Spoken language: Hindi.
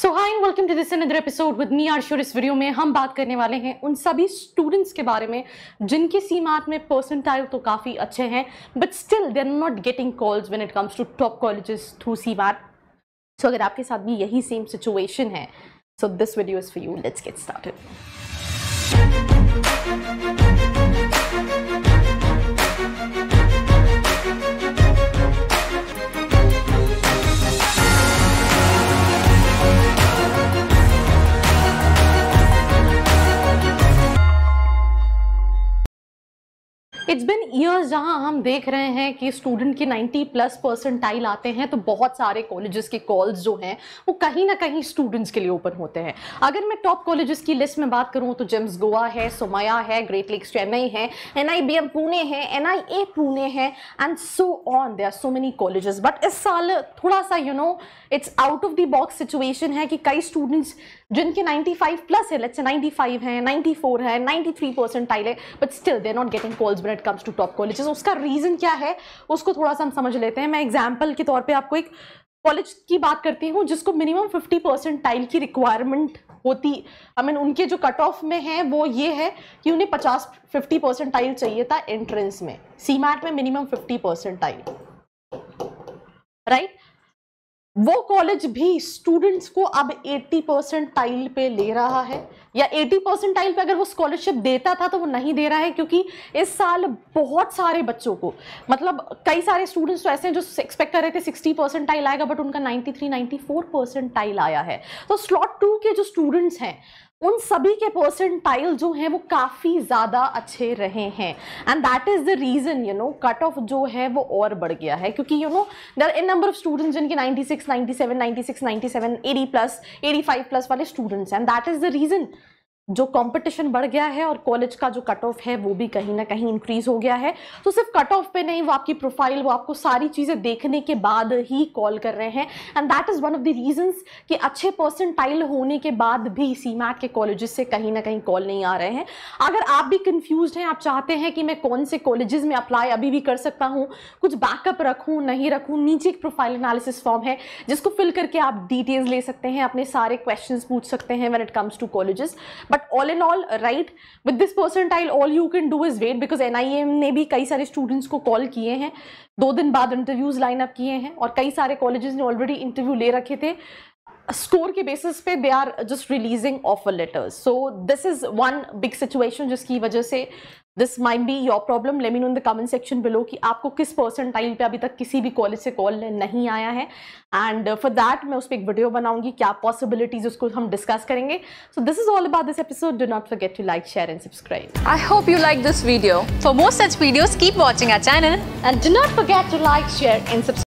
so hi and welcome to this another episode with me sure इस वीडियो में हम बात करने वाले हैं उन सभी स्टूडेंट्स के बारे में जिनके सीमात में पर्सेंटाइल तो काफ़ी अच्छे हैं but still they are not getting calls when it comes to top colleges through C MAT so अगर आपके साथ भी यही सेम सिचुएशन है so this video is for you let's get started it's been years जहाँ हम देख रहे हैं कि स्टूडेंट के 90 प्लस परसेंटाइल आते हैं तो बहुत सारे कॉलेजेस के कॉल्स जो हैं वो कहीं ना कहीं स्टूडेंट्स के लिए ओपन होते हैं अगर मैं टॉप कॉलेजेस की लिस्ट में बात करूँ तो जेम्स गोवा है सोमाया है ग्रेट लेक्स चेन्नई है एन पुणे है एन पुणे है and so on they are so many colleges but इस साल थोड़ा सा you know it's out of the box situation है कि कई स्टूडेंट्स जिनके 95 प्लस है लेट्स 95 है 94 है 93 परसेंटाइल है but still they not getting calls but it comes to top colleges उसका रीज़न क्या है उसको थोड़ा सा हम समझ लेते हैं मैं एग्जाम्पल के तौर पर आपको एक कॉलेज की बात करती हूँ जिसको मिनिमम फिफ्टी परसेंट टाइल की रिक्वायरमेंट होती आई I मीन mean, उनके जो कट ऑफ में है वो ये है कि उन्हें पचास फिफ्टी परसेंट टाइल चाहिए था एंट्रेंस में सी में minimum fifty percentile right वो कॉलेज भी स्टूडेंट्स को अब 80 परसेंट टाइल पे ले रहा है या 80 परसेंट टाइल पे अगर वो स्कॉलरशिप देता था तो वो नहीं दे रहा है क्योंकि इस साल बहुत सारे बच्चों को मतलब कई सारे स्टूडेंट्स तो ऐसे हैं जो एक्सपेक्ट कर रहे थे 60 परसेंट टाइल आएगा बट उनका 93 94 परसेंट टाइल आया है तो स्लॉट टू के जो स्टूडेंट्स हैं उन सभी के पर्सेंटाइल जो हैं वो काफ़ी ज़्यादा अच्छे रहे हैं and that is the reason you know cut off जो है वो और बढ़ गया है क्योंकि you know there in number of students जिनके 96, 97, 96, 97, 80 प्लस 85 प्लस वाले स्टूडेंट्स हैं and that is the reason जो कंपटीशन बढ़ गया है और कॉलेज का जो कट ऑफ है वो भी कहीं ना कहीं इंक्रीज हो गया है तो सिर्फ कट ऑफ पे नहीं वो आपकी प्रोफाइल वो आपको सारी चीज़ें देखने के बाद ही कॉल कर रहे हैं and that is one of the reasons कि अच्छे परसेंटाइल होने के बाद भी सी के कॉलेज से कहीं ना कहीं कॉल नहीं आ रहे हैं अगर आप भी कन्फ्यूज हैं आप चाहते हैं कि मैं कौन से कॉलेजेस में अप्लाई अभी भी कर सकता हूँ कुछ बैकअप रखूँ नहीं रखूँ नीचे एक प्रोफाइल एनालिसिस फॉर्म है जिसको फिल करके आप डिटेल्स ले सकते हैं अपने सारे क्वेश्चन पूछ सकते हैं when it comes to colleges but but all in all right with this percentile all you can do is wait because एन ने भी कई सारे स्टूडेंट्स को कॉल किए हैं दो दिन बाद इंटरव्यूज लाइन अप किए हैं और कई सारे कॉलेजेस ने ऑलरेडी इंटरव्यू ले रखे थे स्कोर के बेसिस पे they are just releasing offer letters so this is one big situation जिसकी वजह से this mind be your problem lemme in the comment section below कि आपको किस टाइम पे अभी तक किसी भी कॉलेज से कॉल नहीं आया है एंड फॉर दैट मैं उस पर एक वीडियो बनाऊंगी क्या पॉसिबिलिटीज उसको हम डिस्कस करेंगे so this is all about this episode do not forget to like share and subscribe I hope you like this video for more such videos keep watching our channel and do not forget to like share and subscribe